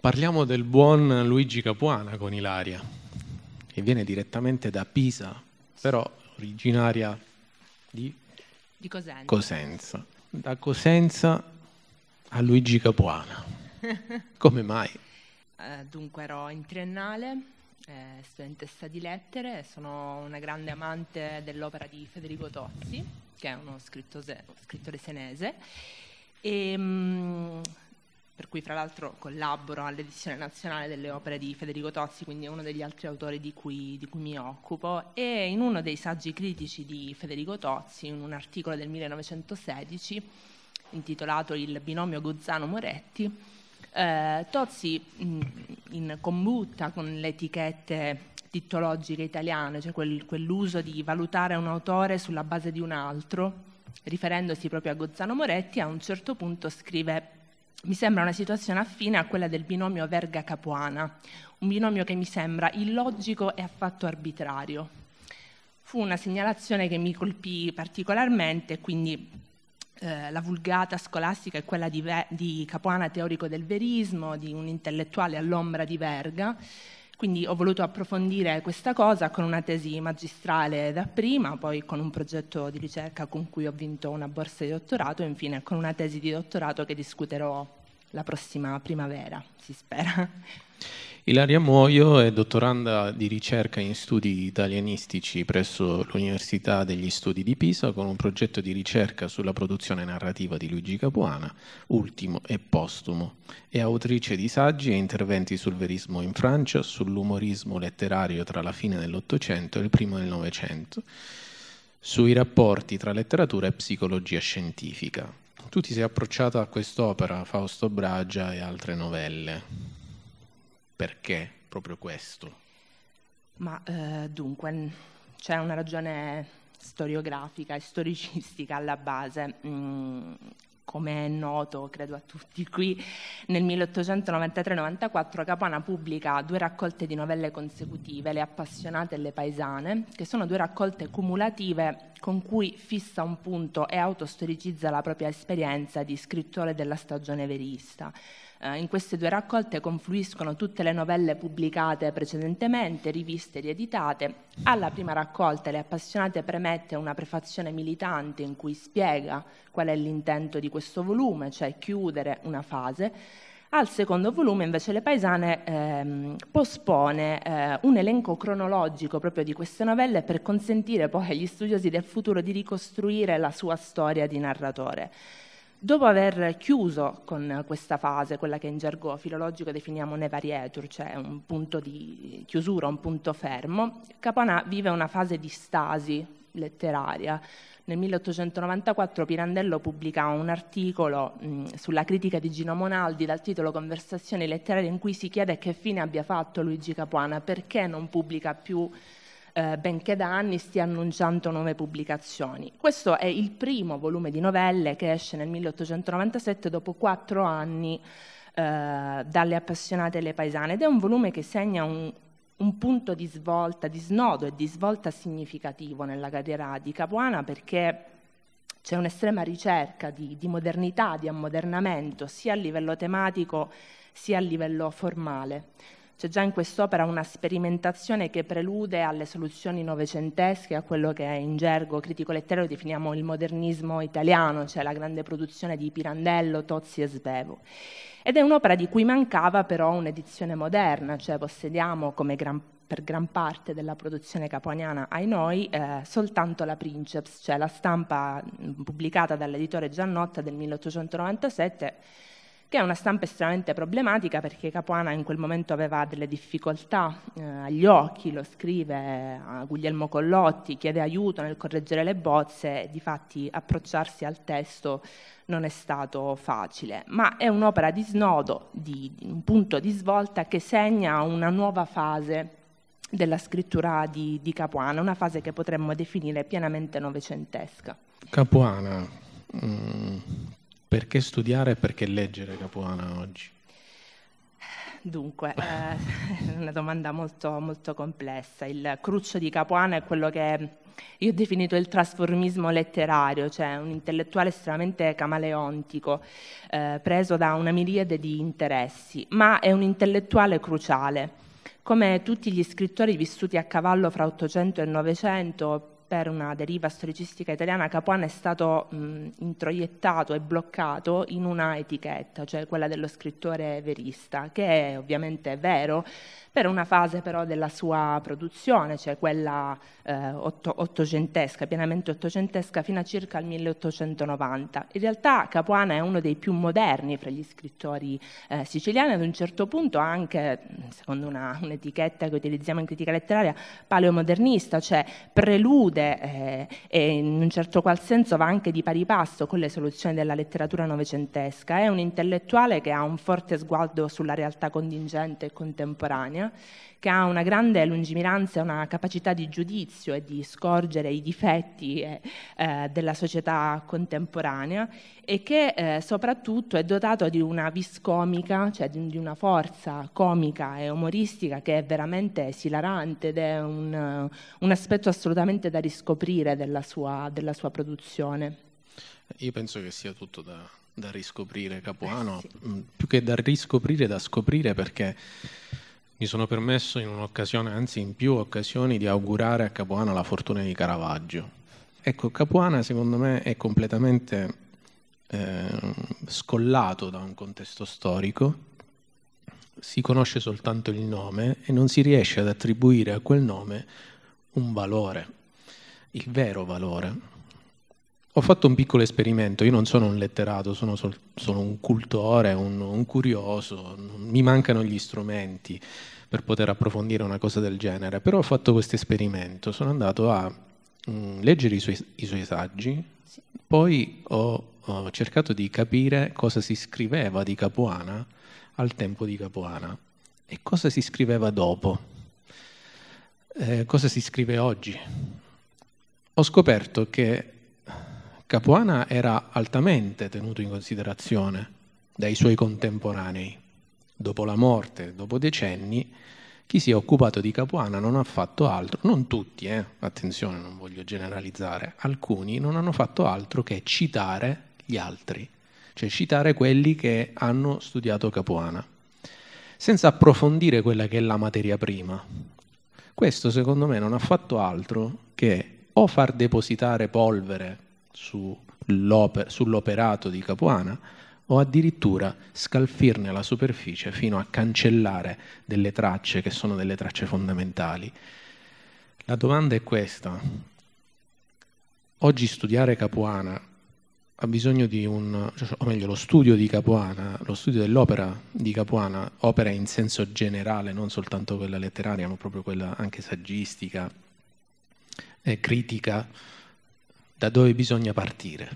Parliamo del buon Luigi Capuana con Ilaria, che viene direttamente da Pisa, però originaria di, di Cosenza. Cosenza. Da Cosenza a Luigi Capuana. Come mai? Eh, dunque ero in triennale, eh, studentessa di lettere, sono una grande amante dell'opera di Federico Tozzi, che è uno scrittore senese, e mh, mm, per cui fra l'altro collaboro all'edizione nazionale delle opere di Federico Tozzi, quindi è uno degli altri autori di cui, di cui, mi occupo, e in uno dei saggi critici di Federico Tozzi, in un articolo del 1916 intitolato Il binomio Gozzano-Moretti, eh, Tozzi mh, in combutta con le etichette tittologiche italiane, cioè quel, quell'uso di valutare un autore sulla base di un altro, riferendosi proprio a Gozzano Moretti, a un certo punto scrive mi sembra una situazione affine a quella del binomio Verga-Capuana, un binomio che mi sembra illogico e affatto arbitrario. Fu una segnalazione che mi colpì particolarmente, quindi eh, la vulgata scolastica è quella di, Ve- di Capuana teorico del verismo, di un intellettuale all'ombra di Verga, quindi ho voluto approfondire questa cosa con una tesi magistrale dapprima, poi con un progetto di ricerca con cui ho vinto una borsa di dottorato e infine con una tesi di dottorato che discuterò la prossima primavera, si spera. Ilaria Muoio è dottoranda di ricerca in studi italianistici presso l'Università degli Studi di Pisa con un progetto di ricerca sulla produzione narrativa di Luigi Capuana, ultimo e postumo. È autrice di saggi e interventi sul verismo in Francia, sull'umorismo letterario tra la fine dell'Ottocento e il primo del Novecento, sui rapporti tra letteratura e psicologia scientifica. Tu ti sei approcciata a quest'opera, Fausto Bragia e altre novelle. Perché proprio questo? Ma eh, dunque c'è una ragione storiografica e storicistica alla base. Mm, come è noto, credo a tutti qui, nel 1893-94 Capana pubblica due raccolte di novelle consecutive, Le appassionate e Le paesane, che sono due raccolte cumulative con cui fissa un punto e autostoricizza la propria esperienza di scrittore della stagione verista. Eh, in queste due raccolte confluiscono tutte le novelle pubblicate precedentemente, riviste e rieditate. Alla prima raccolta Le appassionate premette una prefazione militante in cui spiega qual è l'intento di questo volume, cioè chiudere una fase. Al secondo volume invece Le Paesane ehm, pospone eh, un elenco cronologico proprio di queste novelle per consentire poi agli studiosi del futuro di ricostruire la sua storia di narratore. Dopo aver chiuso con questa fase, quella che in gergo filologico definiamo nevarietur, cioè un punto di chiusura, un punto fermo, Caponà vive una fase di stasi letteraria. Nel 1894 Pirandello pubblica un articolo mh, sulla critica di Gino Monaldi dal titolo Conversazioni letterarie in cui si chiede che fine abbia fatto Luigi Capuana, perché non pubblica più eh, benché da anni stia annunciando nuove pubblicazioni. Questo è il primo volume di novelle che esce nel 1897 dopo quattro anni eh, dalle appassionate e le paesane ed è un volume che segna un, un punto di svolta, di snodo e di svolta significativo nella carriera di Capuana perché c'è un'estrema ricerca di, di, modernità, di ammodernamento, sia a livello tematico sia a livello formale. C'è già in quest'opera una sperimentazione che prelude alle soluzioni novecentesche, a quello che in gergo critico letterario definiamo il modernismo italiano, cioè la grande produzione di Pirandello, Tozzi e Svevo. Ed è un'opera di cui mancava però un'edizione moderna, cioè possediamo come gran per gran parte della produzione caponiana ai noi eh, soltanto la Princeps, cioè la stampa mm, pubblicata dall'editore Giannotta del 1897 che è una stampa estremamente problematica perché Capuana in quel momento aveva delle difficoltà eh, agli occhi, lo scrive eh, a Guglielmo Collotti, chiede aiuto nel correggere le bozze, di fatti approcciarsi al testo non è stato facile, ma è un'opera di snodo, di, di un punto di svolta che segna una nuova fase della scrittura di, di Capuana, una fase che potremmo definire pienamente novecentesca. Capuana, mm perché studiare e perché leggere Capuana oggi? Dunque, eh, è eh, una domanda molto, molto, complessa. Il cruccio di Capuana è quello che io ho definito il trasformismo letterario, cioè un intellettuale estremamente camaleontico, eh, preso da una miriade di interessi, ma è un intellettuale cruciale. Come tutti gli scrittori vissuti a cavallo fra 800 e 900, per una deriva storicistica italiana Capuano è stato mh, introiettato e bloccato in una etichetta, cioè quella dello scrittore verista, che è ovviamente vero, per una fase però della sua produzione, cioè quella eh, otto, ottocentesca, pienamente ottocentesca, fino a circa il 1890. In realtà Capuana è uno dei più moderni fra gli scrittori eh, siciliani, ad un certo punto anche, secondo una, un'etichetta che utilizziamo in critica letteraria, paleomodernista, cioè prelude eh, e in un certo qual senso va anche di pari passo con le soluzioni della letteratura novecentesca. È un intellettuale che ha un forte sguardo sulla realtà contingente e contemporanea Spagna, che ha una grande lungimiranza e una capacità di giudizio e di scorgere i difetti eh, eh della società contemporanea e che eh, soprattutto è dotato di una viscomica, cioè di, di, una forza comica e umoristica che è veramente esilarante ed è un, eh, un aspetto assolutamente da riscoprire della sua, della sua produzione. Io penso che sia tutto da, da riscoprire Capuano, eh sì. Mm, più che da riscoprire, da scoprire perché mi sono permesso in un'occasione, anzi in più occasioni, di augurare a Capuana la fortuna di Caravaggio. Ecco, Capuana secondo me è completamente eh, scollato da un contesto storico, si conosce soltanto il nome e non si riesce ad attribuire a quel nome un valore, il vero valore ho fatto un piccolo esperimento, io non sono un letterato, sono, sol- sono un cultore, un, un curioso, mi mancano gli strumenti per poter approfondire una cosa del genere, però ho fatto questo esperimento, sono andato a mh, mm, leggere i suoi, i suoi saggi, sì. poi ho, ho, cercato di capire cosa si scriveva di Capuana al tempo di Capuana e cosa si scriveva dopo, eh, cosa si scrive oggi. Ho scoperto che Capuana era altamente tenuto in considerazione dai suoi contemporanei. Dopo la morte, dopo decenni, chi si è occupato di Capuana non ha fatto altro, non tutti, eh, attenzione, non voglio generalizzare, alcuni non hanno fatto altro che citare gli altri, cioè citare quelli che hanno studiato Capuana, senza approfondire quella che è la materia prima. Questo secondo me non ha fatto altro che o far depositare polvere sull'operato di Capuana o addirittura scalfirne la superficie fino a cancellare delle tracce che sono delle tracce fondamentali. La domanda è questa. Oggi studiare Capuana ha bisogno di un, o meglio lo studio di Capuana, lo studio dell'opera di Capuana, opera in senso generale, non soltanto quella letteraria, ma proprio quella anche saggistica, e eh, critica, da dove bisogna partire.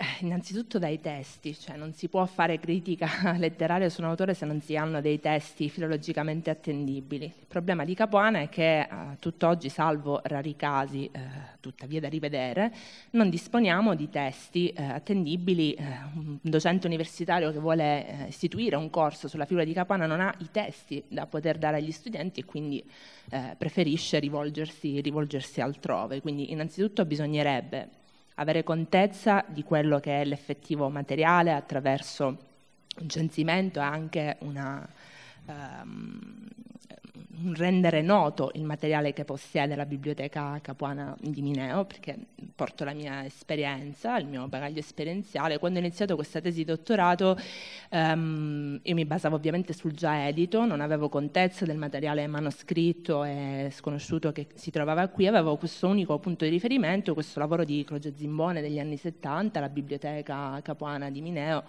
Eh, innanzitutto dai testi, cioè non si può fare critica letteraria su un autore se non si hanno dei testi filologicamente attendibili. Il problema di Capuana è che eh, tutt'oggi, salvo rari casi, eh, tuttavia da rivedere, non disponiamo di testi eh, attendibili. Eh, un docente universitario che vuole eh, istituire un corso sulla figura di Capuana non ha i testi da poter dare agli studenti e quindi preferisce rivolgersi, rivolgersi altrove. Quindi innanzitutto bisognerebbe avere contezza di quello che è l'effettivo materiale attraverso un censimento e anche una, um, rendere noto il materiale che possiede la biblioteca capuana di Mineo, perché porto la mia esperienza, il mio bagaglio esperienziale. Quando ho iniziato questa tesi di dottorato ehm, io mi basavo ovviamente sul già edito, non avevo contezza del materiale manoscritto e sconosciuto che si trovava qui, avevo questo unico punto di riferimento, questo lavoro di Croce Zimbone degli anni 70, la biblioteca capuana di Mineo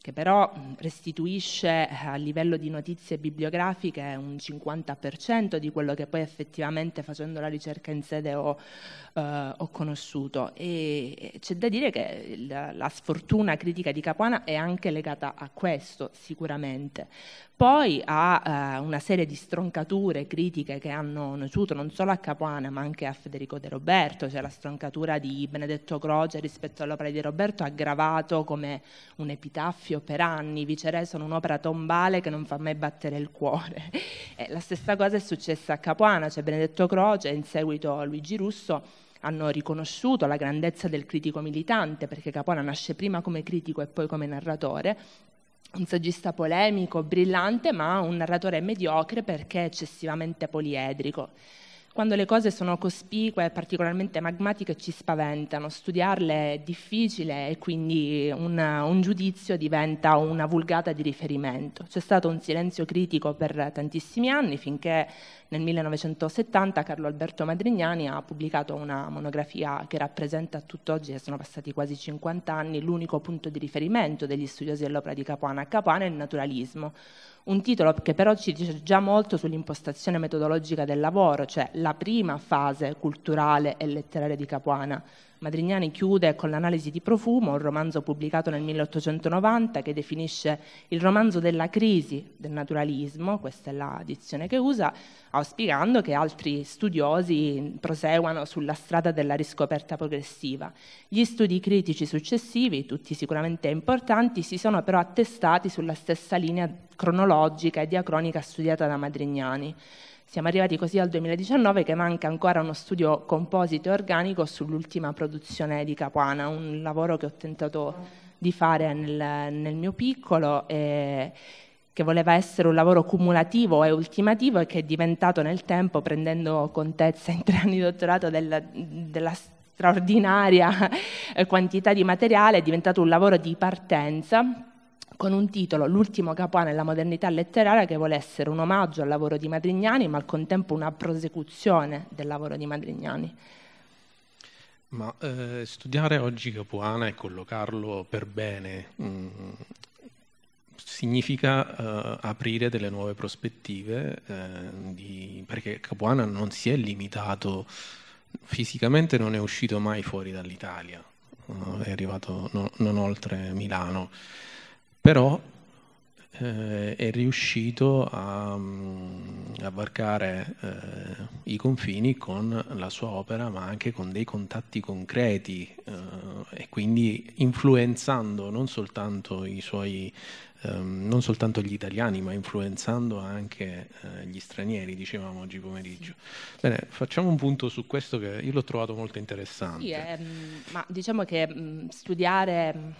che però restituisce eh, a livello di notizie bibliografiche un 50% di quello che poi effettivamente facendo la ricerca in sede ho, eh, ho conosciuto. E c'è da dire che la, la sfortuna critica di Capuana è anche legata a questo, sicuramente poi a eh, una serie di stroncature critiche che hanno nociuto non solo a Capuana ma anche a Federico De Roberto, cioè la stroncatura di Benedetto Croce rispetto all'opera di Roberto aggravato come un epitaffio per anni, viceré sono un'opera tombale che non fa mai battere il cuore. E la stessa cosa è successa a Capuana, cioè Benedetto Croce e in seguito Luigi Russo hanno riconosciuto la grandezza del critico militante, perché Capuana nasce prima come critico e poi come narratore, un saggista polemico, brillante, ma un narratore mediocre perché eccessivamente poliedrico. Quando le cose sono cospicue particolarmente magmatiche ci spaventano, studiarle è difficile e quindi una, un giudizio diventa una vulgata di riferimento. C'è stato un silenzio critico per tantissimi anni finché nel 1970 Carlo Alberto Madrignani ha pubblicato una monografia che rappresenta a tutt'oggi, che sono passati quasi 50 anni, l'unico punto di riferimento degli studiosi dell'opera di Capuana. Capuana è il naturalismo un titolo che però ci dice già molto sull'impostazione metodologica del lavoro, cioè la prima fase culturale e letteraria di Capuana, Madrignani chiude con l'analisi di Profumo, un romanzo pubblicato nel 1890 che definisce il romanzo della crisi del naturalismo, questa è la dizione che usa, auspicando che altri studiosi proseguano sulla strada della riscoperta progressiva. Gli studi critici successivi, tutti sicuramente importanti, si sono però attestati sulla stessa linea cronologica e diacronica studiata da Madrignani. Siamo arrivati così al 2019 che manca ancora uno studio composito e organico sull'ultima produzione di Capuana, un lavoro che ho tentato di fare nel, nel mio piccolo. E, che voleva essere un lavoro cumulativo e ultimativo e che è diventato nel tempo, prendendo contezza in tre anni di dottorato della, della straordinaria quantità di materiale, è diventato un lavoro di partenza con un titolo, L'ultimo capoà nella modernità letteraria, che vuole essere un omaggio al lavoro di Madrignani, ma al contempo una prosecuzione del lavoro di Madrignani. Ma eh, studiare oggi Capuana e collocarlo per bene mh, mm, significa eh, aprire delle nuove prospettive, eh, di, perché Capuana non si è limitato, fisicamente non è uscito mai fuori dall'Italia, eh, è arrivato no, non oltre Milano però eh, è riuscito a, mm, a varcare eh, i confini con la sua opera, ma anche con dei contatti concreti eh, e quindi influenzando non soltanto i suoi ehm, non soltanto gli italiani, ma influenzando anche eh, gli stranieri, dicevamo oggi pomeriggio. Bene, facciamo un punto su questo che io l'ho trovato molto interessante. Sì, eh, ma diciamo che mm, studiare mm,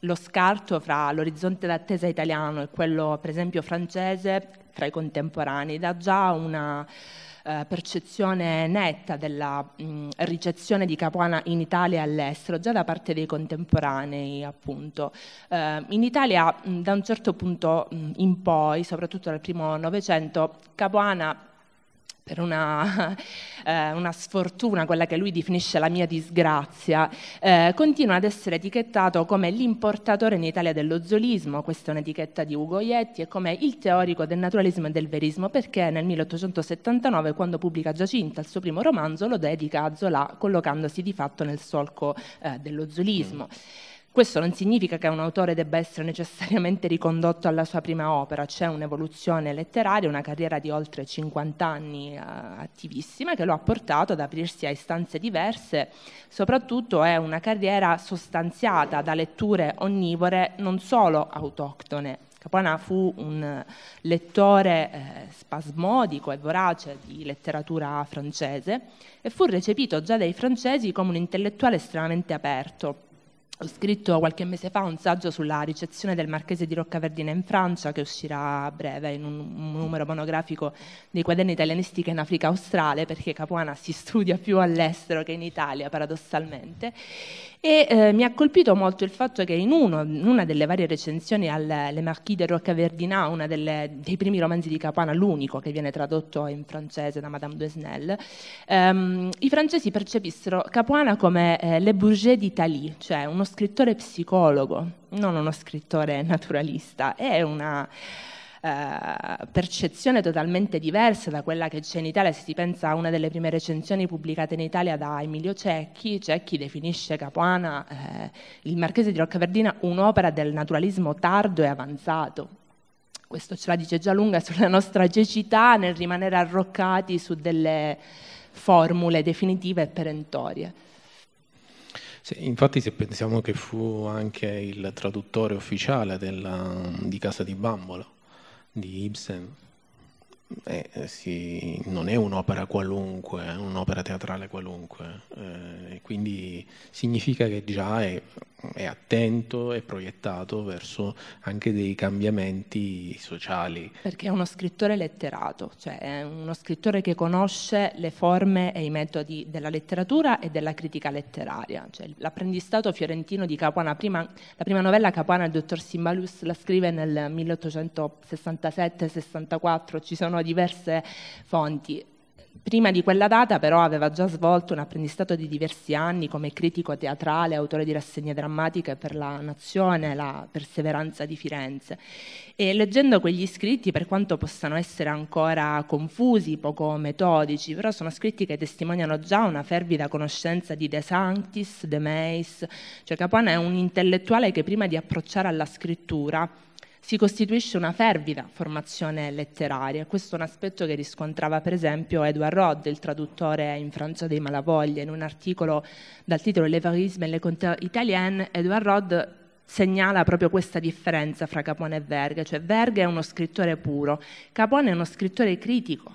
lo scarto fra l'orizzonte d'attesa italiano e quello, per esempio, francese tra i contemporanei dà già una eh, percezione netta della mh, mm, ricezione di Capuana in Italia e all'estero, già da parte dei contemporanei appunto. Eh, in Italia mh, mm, da un certo punto mh, mm, in poi, soprattutto dal primo Novecento, Capuana per una, eh, una, sfortuna, quella che lui definisce la mia disgrazia, eh, continua ad essere etichettato come l'importatore in Italia dello zolismo, questa è un'etichetta di Ugo Ietti, e come il teorico del naturalismo e del verismo, perché nel 1879, quando pubblica Giacinta il suo primo romanzo, lo dedica a Zola, collocandosi di fatto nel solco eh, dello zolismo. Mm. Questo non significa che un autore debba essere necessariamente ricondotto alla sua prima opera, c'è un'evoluzione letteraria, una carriera di oltre 50 anni eh, attivissima che lo ha portato ad aprirsi a istanze diverse, soprattutto è una carriera sostanziata da letture onnivore non solo autoctone, Capuana fu un lettore eh, spasmodico e vorace di letteratura francese e fu recepito già dai francesi come un intellettuale estremamente aperto. Ho scritto qualche mese fa un saggio sulla ricezione del Marchese di Roccaverdina in Francia, che uscirà a breve in un, un numero monografico dei quaderni italianistiche in Africa australe, perché Capuana si studia più all'estero che in Italia, paradossalmente. E eh, mi ha colpito molto il fatto che in, uno, in una delle varie recensioni alle Marquis de Roccaverdina, uno dei primi romanzi di Capuana, l'unico che viene tradotto in francese da Madame Duesnel, ehm, i francesi percepissero Capuana come eh, Le Bourget d'Italie, cioè uno scrittore psicologo, non uno scrittore naturalista. È una eh, percezione totalmente diversa da quella che c'è in Italia. Se si pensa a una delle prime recensioni pubblicate in Italia da Emilio Cecchi, Cecchi definisce Capuana, eh, il Marchese di Roccaverdina, un'opera del naturalismo tardo e avanzato. Questo ce la dice già lunga sulla nostra cecità nel rimanere arroccati su delle formule definitive e perentorie. Sì, infatti se pensiamo che fu anche il traduttore ufficiale della, di Casa di Bambola, the Ibsen Eh, eh, sì, non è un'opera qualunque, è eh, un'opera teatrale qualunque, eh, quindi significa che già è, è attento e proiettato verso anche dei cambiamenti sociali. Perché è uno scrittore letterato, cioè è uno scrittore che conosce le forme e i metodi della letteratura e della critica letteraria. Cioè, l'apprendistato fiorentino di Capuana, prima, la prima novella Capuana, il dottor Simbalus la scrive nel 1867-64, ci sono sono diverse fonti. Prima di quella data però aveva già svolto un apprendistato di diversi anni come critico teatrale, autore di rassegne drammatiche per la Nazione, la Perseveranza di Firenze. E leggendo quegli scritti, per quanto possano essere ancora confusi, poco metodici, però sono scritti che testimoniano già una fervida conoscenza di De Sanctis, De Meis, cioè Capone è un intellettuale che prima di approcciare alla scrittura si costituisce una fervida formazione letteraria. Questo è un aspetto che riscontrava per esempio Edouard Rod, il traduttore in Francia dei Malavoglia, in un articolo dal titolo Le Verisme et les Contes Italiennes, Edouard Rod segnala proprio questa differenza fra Capone e Verga, cioè Verga è uno scrittore puro, Capone è uno scrittore critico,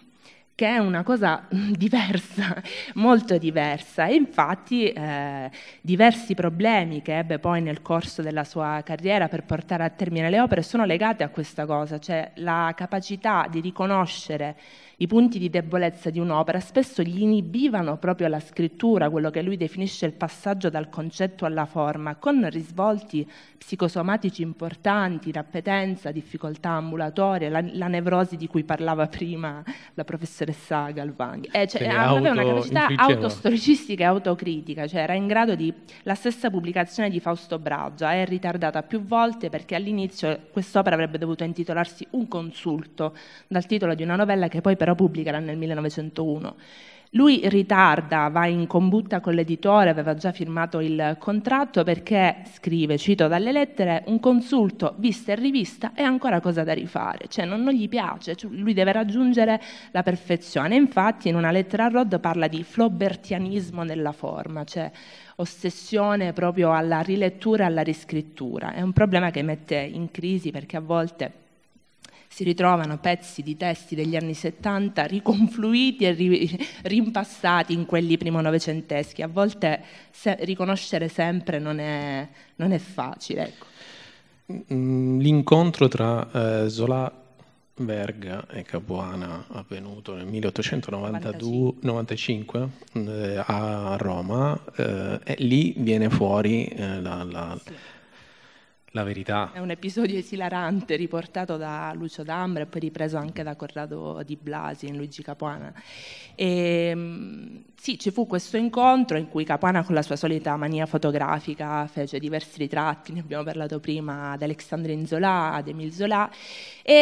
che è una cosa diversa, molto diversa. E infatti eh, diversi problemi che ebbe poi nel corso della sua carriera per portare a termine le opere sono legati a questa cosa, cioè la capacità di riconoscere i punti di debolezza di un'opera spesso gli inibivano proprio la scrittura, quello che lui definisce il passaggio dal concetto alla forma, con risvolti psicosomatici importanti, rappetenza, difficoltà ambulatorie, la, la nevrosi di cui parlava prima la professoressa essere Saga, Galvani. Eh, cioè, aveva una capacità autostoricistica e autocritica, cioè era in grado di... La stessa pubblicazione di Fausto Braggia eh, è ritardata più volte perché all'inizio quest'opera avrebbe dovuto intitolarsi Un consulto, dal titolo di una novella che poi però pubblicherà nel 1901. Lui ritarda, va in combutta con l'editore, aveva già firmato il contratto perché, scrive, cito dalle lettere, un consulto vista e rivista è ancora cosa da rifare, cioè non, non gli piace, cioè, lui deve raggiungere la perfezione. Infatti in una lettera a Rod parla di flobertianismo nella forma, cioè ossessione proprio alla rilettura e alla riscrittura. È un problema che mette in crisi perché a volte si ritrovano pezzi di testi degli anni 70 riconfluiti e ri, rimpastati in quelli primo novecenteschi. A volte se, riconoscere sempre non è, non è facile. Ecco. Mm, l'incontro tra eh, Zola Verga e Capuana avvenuto nel 1895 eh, a Roma eh, e lì viene fuori eh, la, la, sì la verità. È un episodio esilarante riportato da Lucio D'Ambra e poi ripreso anche da Corrado Di Blasi in Luigi Capuana. E, ehm, sì, ci fu questo incontro in cui Capuana con la sua solita mania fotografica fece diversi ritratti, ne abbiamo parlato prima, ad Alexandrine Zola, ad Emil Zola, e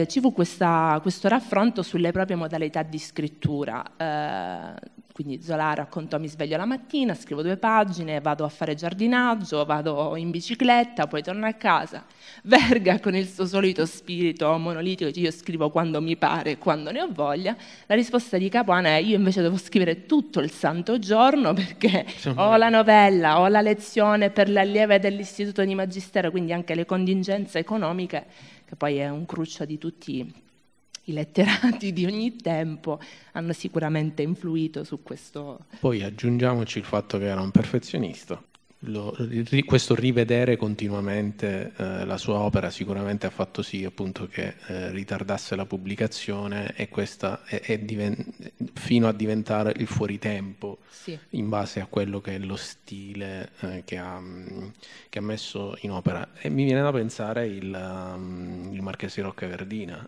eh, ci fu questa, questo raffronto sulle proprie modalità di scrittura. Eh, quindi Zola raccontò mi sveglio la mattina, scrivo due pagine, vado a fare giardinaggio, vado in bicicletta, poi torno a casa. Verga con il suo solito spirito monolitico, io scrivo quando mi pare, quando ne ho voglia. La risposta di Capuana è io invece devo scrivere tutto il santo giorno perché ho la novella, ho la lezione per l'allieve dell'istituto di magistero, quindi anche le contingenze economiche, che poi è un cruccio di tutti i letterati di ogni tempo hanno sicuramente influito su questo. Poi aggiungiamoci il fatto che era un perfezionista lo, ri, questo rivedere continuamente eh, la sua opera sicuramente ha fatto sì appunto, che eh, ritardasse la pubblicazione e questa è, è diven- fino a diventare il fuoritempo sì. in base a quello che è lo stile eh, che, ha, che, ha, messo in opera. E mi viene da pensare il, um, il Marchesi Rocca Verdina,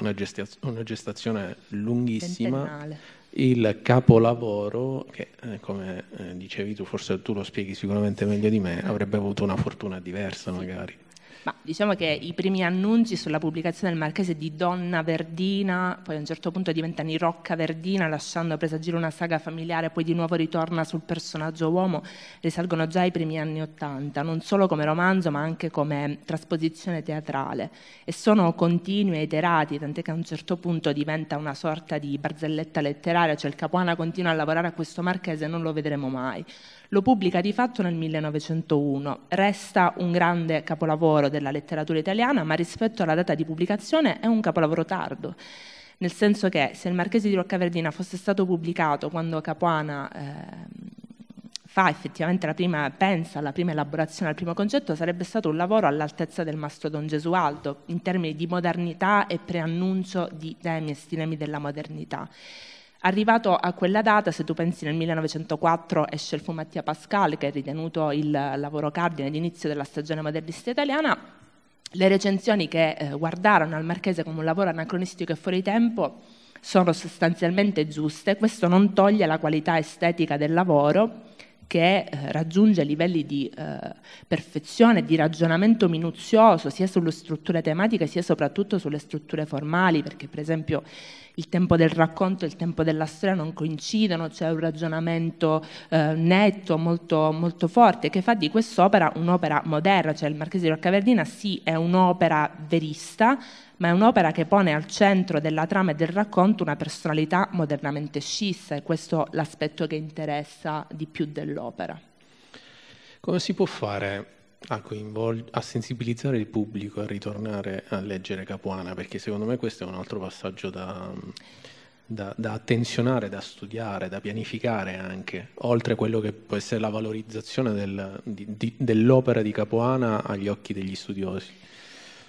una, gestia- una, gestazione lunghissima. Ventennale il capolavoro che, eh, come eh, dicevi tu, forse tu lo spieghi sicuramente meglio di me, avrebbe avuto una fortuna diversa magari. Ma diciamo che i primi annunci sulla pubblicazione del Marchese di Donna Verdina, poi a un certo punto diventano i Rocca Verdina, lasciando presagire una saga familiare, poi di nuovo ritorna sul personaggio uomo, risalgono già ai primi anni Ottanta, non solo come romanzo ma anche come trasposizione teatrale. E sono continui e iterati, tant'è che a un certo punto diventa una sorta di barzelletta letteraria, cioè il Capuana continua a lavorare a questo Marchese e non lo vedremo mai. Lo pubblica di fatto nel 1901, resta un grande capolavoro della letteratura italiana, ma rispetto alla data di pubblicazione è un capolavoro tardo nel senso che se il Marchese di Roccaverdina fosse stato pubblicato quando Capuana eh, fa effettivamente la prima, pensa alla prima elaborazione, al primo concetto, sarebbe stato un lavoro all'altezza del mastro Don Gesualdo in termini di modernità e preannuncio di temi e stilemi della modernità. Arrivato a quella data, se tu pensi nel 1904 esce il fu Mattia Pascal, che è ritenuto il lavoro cardine d'inizio della stagione modernista italiana, le recensioni che eh, guardarono al Marchese come un lavoro anacronistico e fuori tempo sono sostanzialmente giuste, questo non toglie la qualità estetica del lavoro, che eh, raggiunge livelli di eh, perfezione, di ragionamento minuzioso sia sulle strutture tematiche sia soprattutto sulle strutture formali, perché per esempio il tempo del racconto e il tempo della storia non coincidono, c'è cioè un ragionamento eh, netto, molto, molto, forte, che fa di quest'opera un'opera moderna, cioè il Marchese di Roccaverdina sì è un'opera verista, ma è un'opera che pone al centro della trama e del racconto una personalità modernamente scissa e questo è l'aspetto che interessa di più dell'opera. Come si può fare a, coinvol- a sensibilizzare il pubblico a ritornare a leggere Capuana? Perché secondo me questo è un altro passaggio da... Da, da, attenzionare, da studiare, da pianificare anche, oltre a quello che può essere la valorizzazione del, di, di, dell'opera di Capuana agli occhi degli studiosi.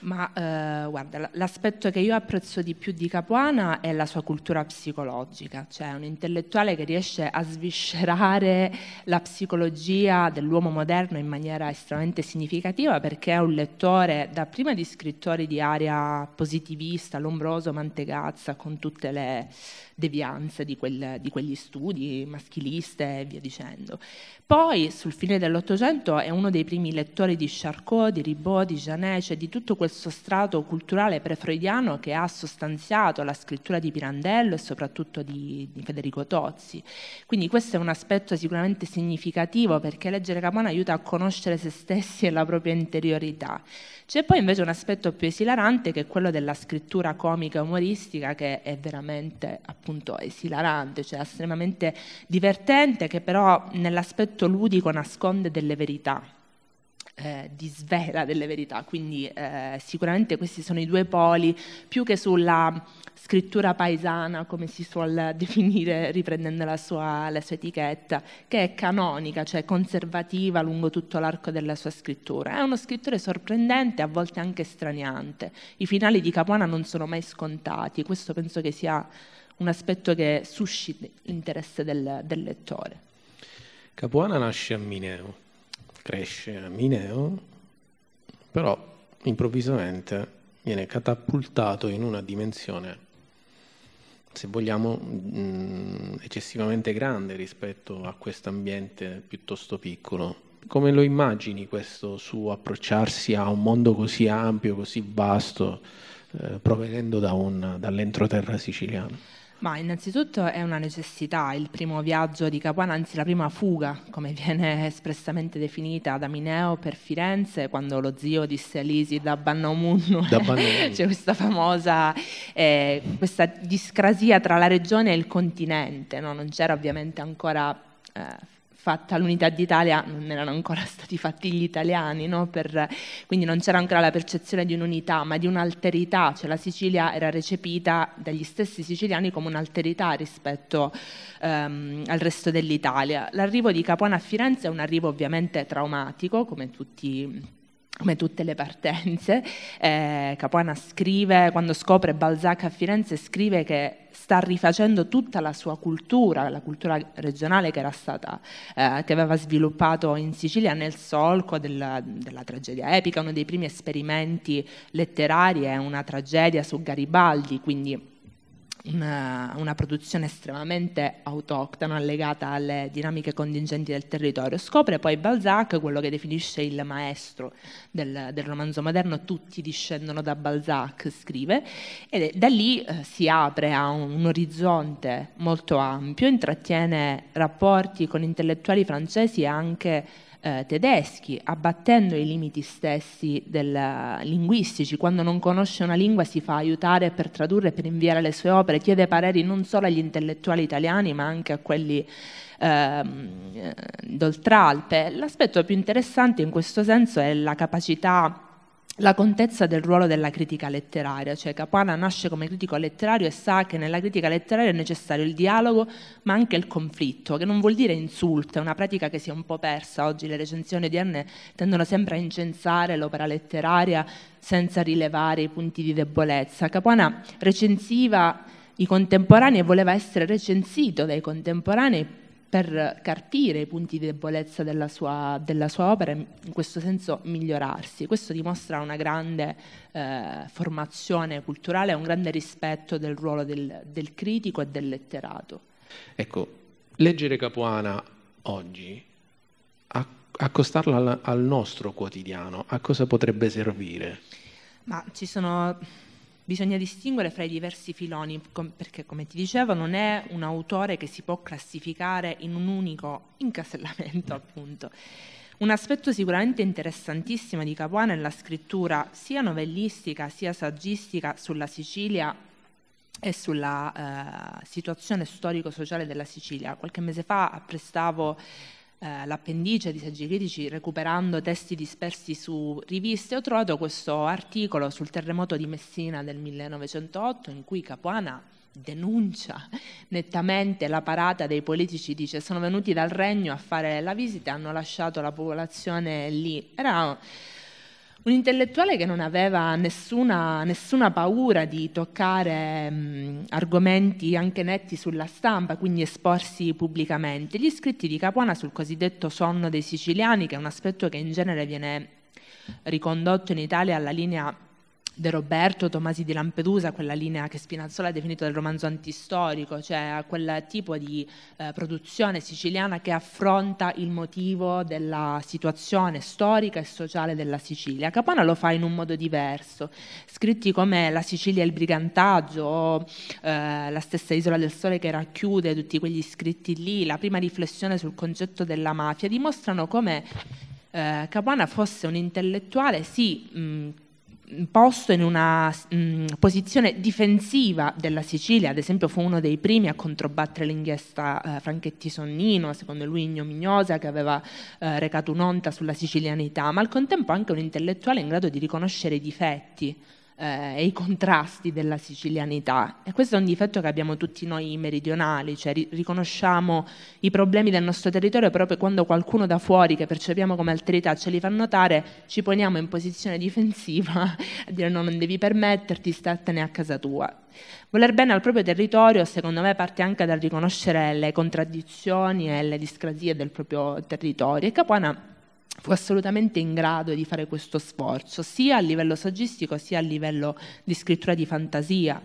Ma eh, guarda, l'aspetto che io apprezzo di più di Capuana è la sua cultura psicologica, cioè un intellettuale che riesce a sviscerare la psicologia dell'uomo moderno in maniera estremamente significativa perché è un lettore dapprima di scrittori di aria positivista, Lombroso, Mantegazza, con tutte le devianze di, quel, di quegli studi maschiliste e via dicendo. Poi sul fine dell'Ottocento è uno dei primi lettori di Charcot, di Ribot, di Janet, cioè di tutto quel strato culturale prefreudiano che ha sostanziato la scrittura di Pirandello e soprattutto di, di Federico Tozzi. Quindi questo è un aspetto sicuramente significativo perché leggere Capone aiuta a conoscere se stessi e la propria interiorità. C'è poi invece un aspetto più esilarante che è quello della scrittura comica e umoristica che è veramente appunto esilarante, cioè estremamente divertente che però nell'aspetto ludico nasconde delle verità eh, disvela delle verità, quindi eh, sicuramente questi sono i due poli, più che sulla scrittura paesana, come si suol definire riprendendo la sua, la sua etichetta, che è canonica, cioè conservativa lungo tutto l'arco della sua scrittura. È uno scrittore sorprendente, a volte anche straniante. I finali di Capuana non sono mai scontati, questo penso che sia un aspetto che suscita interesse del, del lettore. Capuana nasce a Mineo, cresce a Mineo, però improvvisamente viene catapultato in una dimensione, se vogliamo, mh, mm, eccessivamente grande rispetto a questo ambiente piuttosto piccolo. Come lo immagini questo suo approcciarsi a un mondo così ampio, così vasto, eh, provenendo da dall'entroterra siciliano? Ma innanzitutto è una necessità il primo viaggio di Capuano, anzi la prima fuga, come viene espressamente definita da Mineo per Firenze, quando lo zio disse a da Bannomunnu, da Bannomunnu. c'è questa famosa, eh, questa discrasia tra la regione e il continente, no? non c'era ovviamente ancora eh, fatta l'unità d'Italia non erano ancora stati fatti gli italiani, no? per, quindi non c'era ancora la percezione di un'unità, ma di un'alterità, cioè la Sicilia era recepita dagli stessi siciliani come un'alterità rispetto ehm, al resto dell'Italia. L'arrivo di Capone a Firenze è un arrivo ovviamente traumatico, come tutti come tutte le partenze, eh, Capuana scrive, quando scopre Balzac a Firenze, scrive che sta rifacendo tutta la sua cultura, la cultura regionale che, era stata, eh, che aveva sviluppato in Sicilia nel solco della, della, tragedia epica, uno dei primi esperimenti letterari è una tragedia su Garibaldi, quindi una, una produzione estremamente autoctona legata alle dinamiche contingenti del territorio. Scopre poi Balzac, quello che definisce il maestro del, del romanzo moderno, tutti discendono da Balzac, scrive, e da lì eh, si apre a un, un orizzonte molto ampio, intrattiene rapporti con intellettuali francesi e anche eh, tedeschi, abbattendo i limiti stessi del, eh, linguistici. Quando non conosce una lingua si fa aiutare per tradurre, per inviare le sue opere, chiede pareri non solo agli intellettuali italiani ma anche a quelli ehm, eh, d'oltralpe. L'aspetto più interessante in questo senso è la capacità la contezza del ruolo della critica letteraria, cioè Capuana nasce come critico letterario e sa che nella critica letteraria è necessario il dialogo ma anche il conflitto, che non vuol dire insulto, è una pratica che si è un po' persa, oggi le recensioni odierne tendono sempre a incensare l'opera letteraria senza rilevare i punti di debolezza. Capuana recensiva i contemporanei e voleva essere recensito dai contemporanei per carpire i punti di debolezza della sua, della sua, opera e in questo senso migliorarsi. Questo dimostra una grande eh, formazione culturale, un grande rispetto del ruolo del, del critico e del letterato. Ecco, leggere Capuana oggi, accostarlo al, al nostro quotidiano, a cosa potrebbe servire? Ma ci sono Bisogna distinguere fra i diversi filoni com- perché, come ti dicevo, non è un autore che si può classificare in un unico incasellamento, eh. appunto. Un aspetto sicuramente interessantissimo di Capuano è la scrittura sia novellistica sia saggistica sulla Sicilia e sulla eh, situazione storico-sociale della Sicilia. Qualche mese fa apprestavo eh, l'appendice di saggi critici recuperando testi dispersi su riviste, ho trovato questo articolo sul terremoto di Messina del 1908 in cui Capuana denuncia nettamente la parata dei politici, dice sono venuti dal regno a fare la visita, hanno lasciato la popolazione lì. Era un intellettuale che non aveva nessuna, nessuna paura di toccare mh, mm, argomenti anche netti sulla stampa, quindi esporsi pubblicamente. Gli scritti di Capuana sul cosiddetto sonno dei siciliani, che è un aspetto che in genere viene ricondotto in Italia alla linea De Roberto, Tomasi di Lampedusa, quella linea che Spinazzola ha definito del romanzo antistorico, cioè quel tipo di eh, produzione siciliana che affronta il motivo della situazione storica e sociale della Sicilia. Capona lo fa in un modo diverso, scritti come La Sicilia e il brigantaggio o eh, la stessa Isola del Sole che racchiude tutti quegli scritti lì, la prima riflessione sul concetto della mafia, dimostrano come eh, Capuana fosse un intellettuale, sì, mh, posto in una mh, mm, posizione difensiva della Sicilia, ad esempio fu uno dei primi a controbattere l'inchiesta eh, Franchetti Sonnino, secondo lui ignominiosa, che aveva eh, recato un'onta sulla sicilianità, ma al contempo anche un intellettuale in grado di riconoscere i difetti eh, e i contrasti della sicilianità. E questo è un difetto che abbiamo tutti noi meridionali, cioè ri- riconosciamo i problemi del nostro territorio proprio quando qualcuno da fuori che percepiamo come alterità ce li fa notare, ci poniamo in posizione difensiva a dire no, non devi permetterti, startene a casa tua. Voler bene al proprio territorio, secondo me, parte anche dal riconoscere le contraddizioni e le discrasie del proprio territorio. E Capuana fu assolutamente in grado di fare questo sforzo, sia a livello saggistico sia a livello di scrittura di fantasia.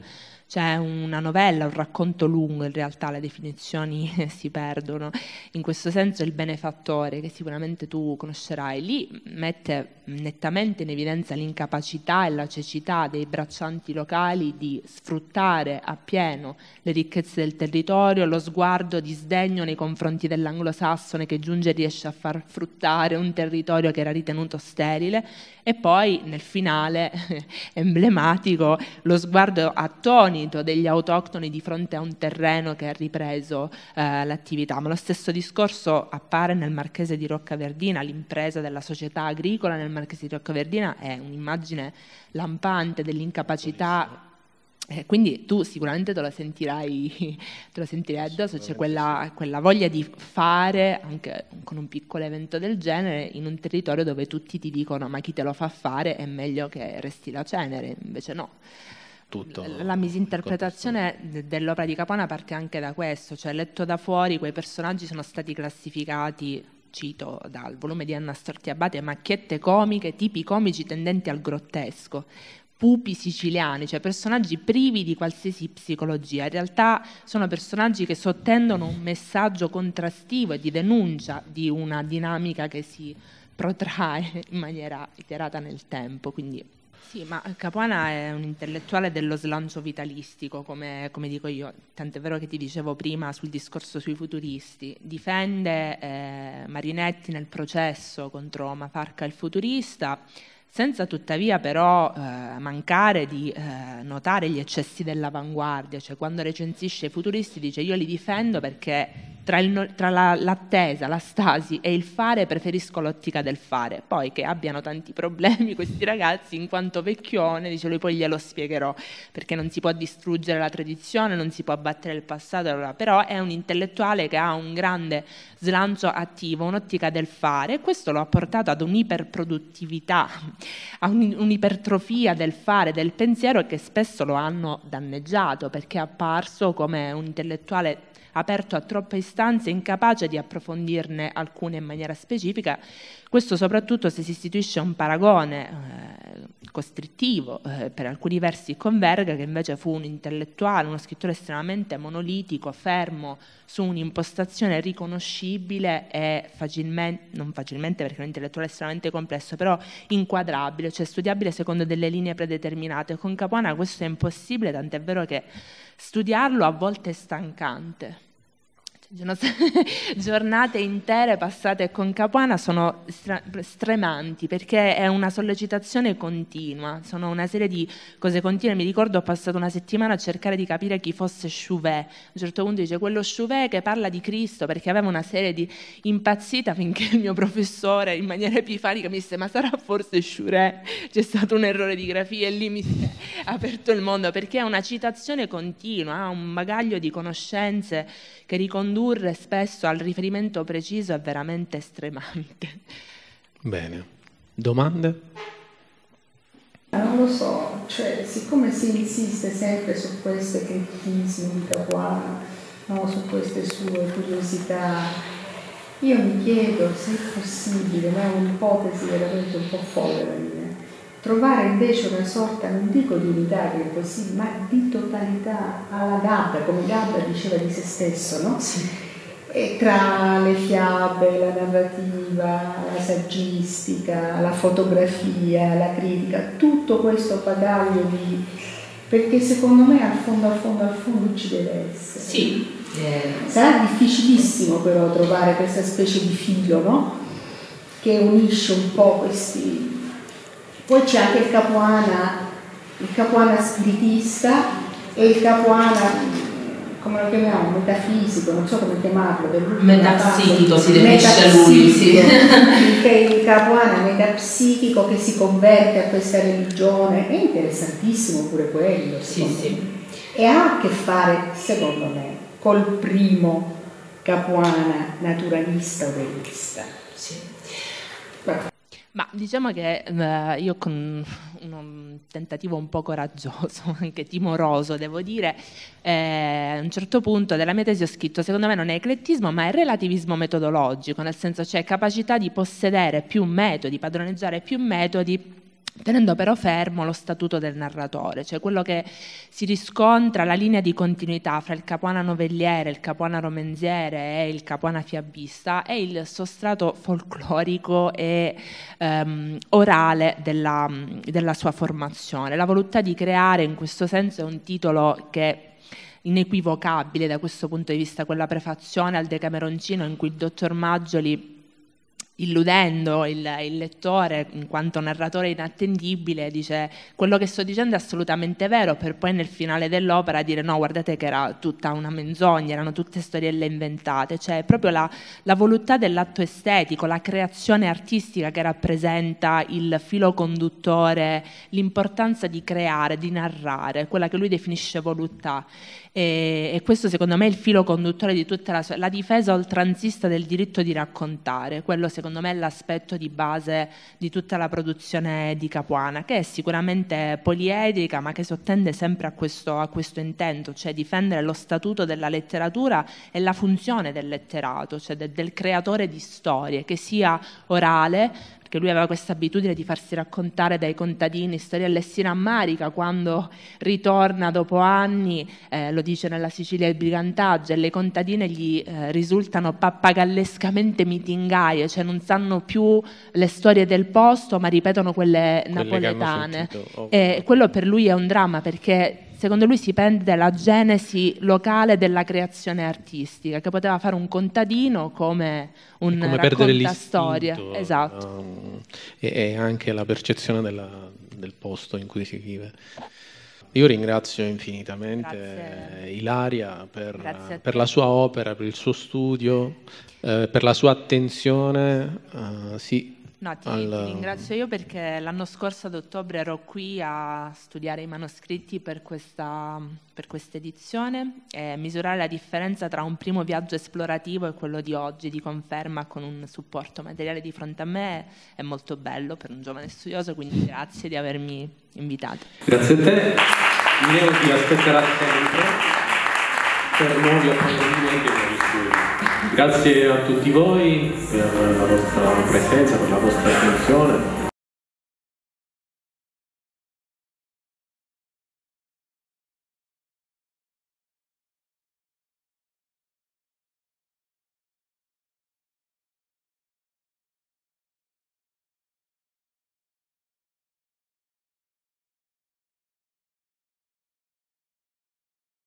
C'è una novella, un racconto lungo, in realtà le definizioni si perdono. In questo senso il benefattore, che sicuramente tu conoscerai, lì mette nettamente in evidenza l'incapacità e la cecità dei braccianti locali di sfruttare appieno le ricchezze del territorio, lo sguardo di sdegno nei confronti dell'anglosassone che giunge e riesce a far fruttare un territorio che era ritenuto sterile e poi nel finale, emblematico, lo sguardo attonito degli autoctoni di fronte a un terreno che ha ripreso eh, l'attività. Ma lo stesso discorso appare nel Marchese di Roccaverdina, l'impresa della società agricola nel Marchese di Roccaverdina è un'immagine lampante dell'incapacità eh, quindi tu sicuramente te la sentirai, te la sentirai addosso, c'è quella, quella, voglia di fare, anche con un piccolo evento del genere, in un territorio dove tutti ti dicono ma chi te lo fa fare è meglio che resti la cenere, invece no. Tutto la misinterpretazione dell'opera di Capona parte anche da questo, cioè letto da fuori quei personaggi sono stati classificati cito dal volume di Anna Storti Abate, macchiette comiche, tipi comici tendenti al grottesco pupi siciliani, cioè personaggi privi di qualsiasi psicologia. In realtà sono personaggi che sottendono un messaggio contrastivo e di denuncia di una dinamica che si protrae in maniera iterata nel tempo. Quindi sì, ma Capuana è un intellettuale dello slancio vitalistico, come, come, dico io, tant'è vero che ti dicevo prima sul discorso sui futuristi. Difende eh, Marinetti nel processo contro Mafarca il futurista, senza tuttavia però eh, mancare di eh, notare gli eccessi dell'avanguardia, cioè quando recensisce i futuristi dice io li difendo perché tra, il, tra la, l'attesa, la stasi e il fare preferisco l'ottica del fare. Poi che abbiano tanti problemi questi ragazzi, in quanto vecchione, dice lui poi glielo spiegherò, perché non si può distruggere la tradizione, non si può abbattere il passato, allora, però è un intellettuale che ha un grande slancio attivo, un'ottica del fare e questo lo ha portato ad un'iperproduttività, a un, un'ipertrofia del fare, del pensiero che spesso lo hanno danneggiato perché è apparso come un intellettuale aperto a troppe istanze, incapace di approfondirne alcune in maniera specifica, questo soprattutto se si istituisce un paragone eh, costrittivo, eh, per alcuni versi con Verga, che invece fu un intellettuale, uno scrittore estremamente monolitico, fermo su un'impostazione riconoscibile e facilmente, non facilmente perché è un intellettuale estremamente complesso, però inquadrabile, cioè studiabile secondo delle linee predeterminate. Con Capuana questo è impossibile, tant'è vero che studiarlo a volte è stancante giornate intere passate con Capuana sono stremanti perché è una sollecitazione continua, sono una serie di cose continue. Mi ricordo ho passato una settimana a cercare di capire chi fosse Chauvet. A un certo punto dice quello Chauvet che parla di Cristo perché aveva una serie di impazzita finché il mio professore in maniera epifanica mi disse ma sarà forse Chauvet? C'è stato un errore di grafia e lì mi si è aperto il mondo perché è una citazione continua, ha un bagaglio di conoscenze che riconduce ridurre spesso al riferimento preciso è veramente estremante. Bene, domande? Ah, non lo so, cioè, siccome si insiste sempre su questi criticismi da qua, no, su queste sue curiosità, io mi chiedo se è possibile, ma è un'ipotesi veramente un po' folle da trovare invece una sorta, non dico di unità che è possibile, ma di totalità alla Gabbia, come Gabbia diceva di se stesso, no? Sì. E tra le fiabe, la narrativa, la saggistica, la fotografia, la critica, tutto questo bagaglio di... perché secondo me a fondo, a fondo, a fondo ci deve essere. Sì. Sarà difficilissimo però trovare questa specie di filo, no? Che unisce un po' questi poi c'è anche il capuana, il capuana spiritista e il capuana come lo chiamiamo, metafisico, non so come chiamarlo, metapsichico, si definisce lui, sì. che è il capuana metapsichico che si converte a questa religione, è interessantissimo pure quello, sì, sì. e ha a che fare, secondo me, col primo capuana naturalista o realista. Sì. Beh. Ma diciamo che eh, io con un tentativo un po' coraggioso, anche timoroso devo dire, eh, a un certo punto della mia tesi ho scritto secondo me non è eclettismo ma è relativismo metodologico, nel senso cioè capacità di possedere più metodi, padroneggiare più metodi tenendo però fermo lo statuto del narratore, cioè quello che si riscontra, la linea di continuità fra il capuana novelliere, il capuana romenziere e il capuana fiabista è il sostrato folclorico e ehm, orale della, della sua formazione, la volontà di creare in questo senso è un titolo che inequivocabile da questo punto di vista, quella prefazione al Decameroncino in cui il dottor Maggioli illudendo il, il, lettore in quanto narratore inattendibile, dice quello che sto dicendo è assolutamente vero, per poi nel finale dell'opera dire no, guardate che era tutta una menzogna, erano tutte storielle inventate, cioè proprio la, la voluttà dell'atto estetico, la creazione artistica che rappresenta il filo conduttore, l'importanza di creare, di narrare, quella che lui definisce voluttà. E, e, questo secondo me è il filo conduttore di tutta la, la difesa oltranzista del diritto di raccontare, quello secondo me è l'aspetto di base di tutta la produzione di Capuana, che è sicuramente poliedrica ma che sottende sempre a questo, a questo intento, cioè difendere lo statuto della letteratura e la funzione del letterato, cioè de, del creatore di storie, che sia orale perché lui aveva questa abitudine di farsi raccontare dai contadini storielle si rammarica quando ritorna dopo anni, eh, lo dice nella Sicilia il brigantaggio, e le contadine gli eh, risultano pappagallescamente mitingaie, cioè non sanno più le storie del posto, ma ripetono quelle, quelle napoletane. Sentito, E quello per lui è un dramma perché secondo lui si pende la genesi locale della creazione artistica, che poteva fare un contadino come un come storia. Um, esatto. Um, e, e, anche la percezione della, del posto in cui si vive. Io ringrazio infinitamente Grazie. Ilaria per, per, la sua opera, per il suo studio, eh, per la sua attenzione. Uh, sì, No, ti, alla... ti, ringrazio io perché l'anno scorso ad ottobre ero qui a studiare i manoscritti per questa, per questa edizione e misurare la differenza tra un primo viaggio esplorativo e quello di oggi, di conferma con un supporto materiale di fronte a me, è molto bello per un giovane studioso, quindi grazie di avermi invitato. Grazie a te, Neo ti aspetterà sempre per nuovi approfondimenti Grazie a tutti voi per la vostra presenza, per la vostra attenzione.